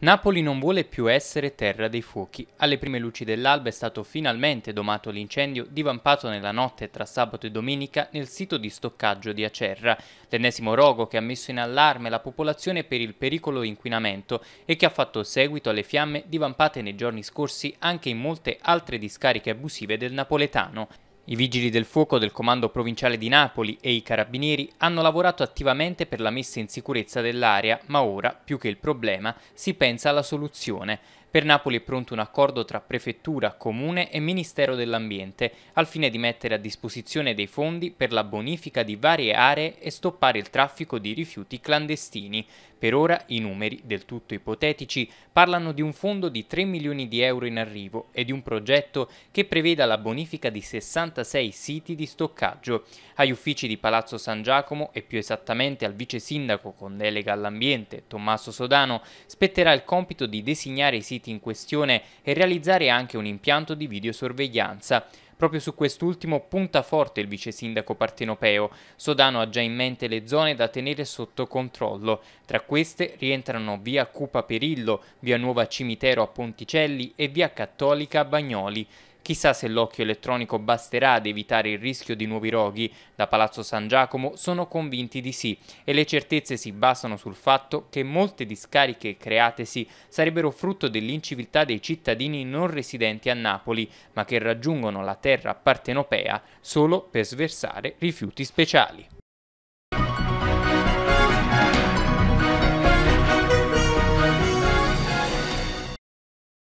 Napoli non vuole più essere terra dei fuochi. Alle prime luci dell'alba è stato finalmente domato l'incendio divampato nella notte tra sabato e domenica nel sito di stoccaggio di Acerra, l'ennesimo rogo che ha messo in allarme la popolazione per il pericolo inquinamento e che ha fatto seguito alle fiamme divampate nei giorni scorsi anche in molte altre discariche abusive del napoletano. I vigili del fuoco del Comando Provinciale di Napoli e i Carabinieri hanno lavorato attivamente per la messa in sicurezza dell'area, ma ora, più che il problema, si pensa alla soluzione. Per Napoli è pronto un accordo tra Prefettura, Comune e Ministero dell'Ambiente al fine di mettere a disposizione dei fondi per la bonifica di varie aree e stoppare il traffico di rifiuti clandestini. Per ora i numeri, del tutto ipotetici, parlano di un fondo di 3 milioni di euro in arrivo e di un progetto che preveda la bonifica di 66 siti di stoccaggio. Agli uffici di Palazzo San Giacomo e più esattamente al vice sindaco con delega all'ambiente, Tommaso Sodano, spetterà il compito di designare i siti siti in questione e realizzare anche un impianto di videosorveglianza. Proprio su quest'ultimo punta forte il vice sindaco partenopeo. Sodano ha già in mente le zone da tenere sotto controllo. Tra queste rientrano via Cupa Perillo, via Nuova Cimitero a Ponticelli e via Cattolica a Bagnoli. Chissà se l'occhio elettronico basterà ad evitare il rischio di nuovi roghi. Da Palazzo San Giacomo sono convinti di sì e le certezze si basano sul fatto che molte discariche createsi sarebbero frutto dell'inciviltà dei cittadini non residenti a Napoli, ma che raggiungono la terra partenopea solo per sversare rifiuti speciali.